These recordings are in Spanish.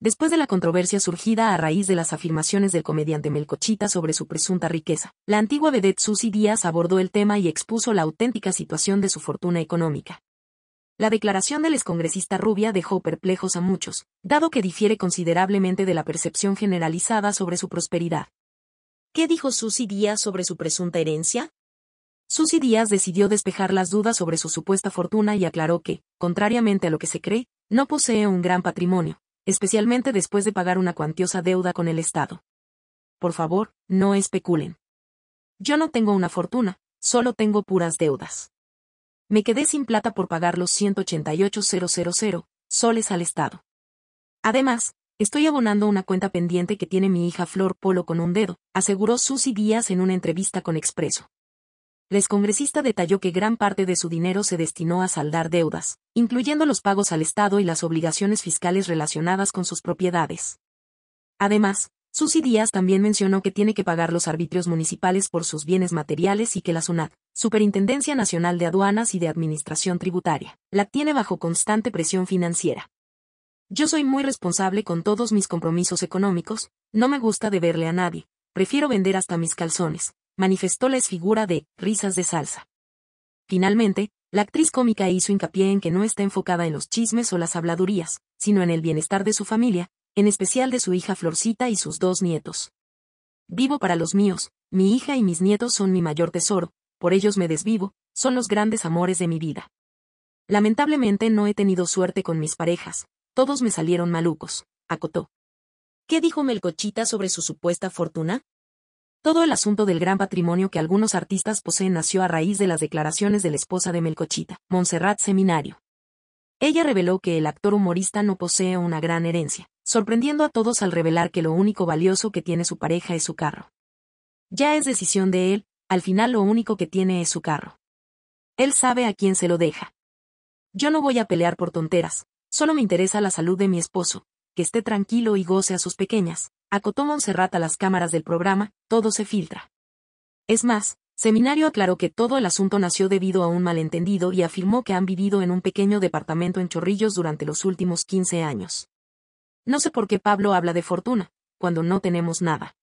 Después de la controversia surgida a raíz de las afirmaciones del comediante Melcochita sobre su presunta riqueza, la antigua vedette Susy Díaz abordó el tema y expuso la auténtica situación de su fortuna económica. La declaración del excongresista Rubia dejó perplejos a muchos, dado que difiere considerablemente de la percepción generalizada sobre su prosperidad. ¿Qué dijo Susy Díaz sobre su presunta herencia? Susy Díaz decidió despejar las dudas sobre su supuesta fortuna y aclaró que, contrariamente a lo que se cree, no posee un gran patrimonio, especialmente después de pagar una cuantiosa deuda con el Estado. Por favor, no especulen. Yo no tengo una fortuna, solo tengo puras deudas. Me quedé sin plata por pagar los 188.000 soles al Estado. Además, estoy abonando una cuenta pendiente que tiene mi hija Flor Polo con un dedo, aseguró Susy Díaz en una entrevista con Expreso. La congresista detalló que gran parte de su dinero se destinó a saldar deudas, incluyendo los pagos al Estado y las obligaciones fiscales relacionadas con sus propiedades. Además, Susi Díaz también mencionó que tiene que pagar los arbitrios municipales por sus bienes materiales y que la SUNAT, Superintendencia Nacional de Aduanas y de Administración Tributaria, la tiene bajo constante presión financiera. Yo soy muy responsable con todos mis compromisos económicos, no me gusta deberle a nadie, prefiero vender hasta mis calzones, manifestó la esfigura de risas de salsa. Finalmente, la actriz cómica hizo hincapié en que no está enfocada en los chismes o las habladurías, sino en el bienestar de su familia, en especial de su hija Florcita y sus dos nietos. Vivo para los míos, mi hija y mis nietos son mi mayor tesoro, por ellos me desvivo, son los grandes amores de mi vida. Lamentablemente no he tenido suerte con mis parejas, todos me salieron malucos, acotó. ¿Qué dijo Melcochita sobre su supuesta fortuna? Todo el asunto del gran patrimonio que algunos artistas poseen nació a raíz de las declaraciones de la esposa de Melcochita, Montserrat Seminario. Ella reveló que el actor humorista no posee una gran herencia, sorprendiendo a todos al revelar que lo único valioso que tiene su pareja es su carro. Ya es decisión de él, al final lo único que tiene es su carro. Él sabe a quién se lo deja. Yo no voy a pelear por tonteras, solo me interesa la salud de mi esposo, que esté tranquilo y goce a sus pequeñas, acotó Montserrat a las cámaras del programa, todo se filtra. Es más, Seminario aclaró que todo el asunto nació debido a un malentendido y afirmó que han vivido en un pequeño departamento en Chorrillos durante los últimos 15 años. No sé por qué Pablo habla de fortuna, cuando no tenemos nada.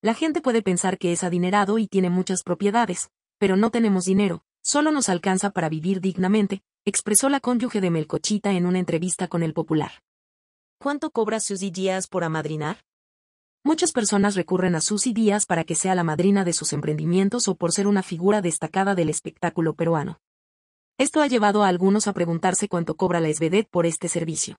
La gente puede pensar que es adinerado y tiene muchas propiedades, pero no tenemos dinero, solo nos alcanza para vivir dignamente, expresó la cónyuge de Melcochita en una entrevista con El Popular. ¿Cuánto cobra Susy Díaz por amadrinar? Muchas personas recurren a Susy Díaz para que sea la madrina de sus emprendimientos o por ser una figura destacada del espectáculo peruano. Esto ha llevado a algunos a preguntarse cuánto cobra la Esvedet por este servicio.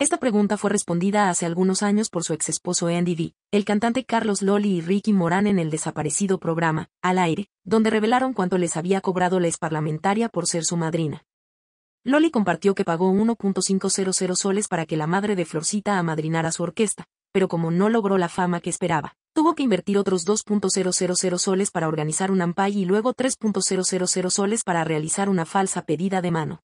Esta pregunta fue respondida hace algunos años por su esposo Andy D, el cantante Carlos Loli y Ricky Morán en el desaparecido programa, Al Aire, donde revelaron cuánto les había cobrado la parlamentaria por ser su madrina. Loli compartió que pagó 1.500 soles para que la madre de Florcita amadrinara su orquesta, pero como no logró la fama que esperaba, tuvo que invertir otros 2.000 soles para organizar un ampay y luego 3.000 soles para realizar una falsa pedida de mano.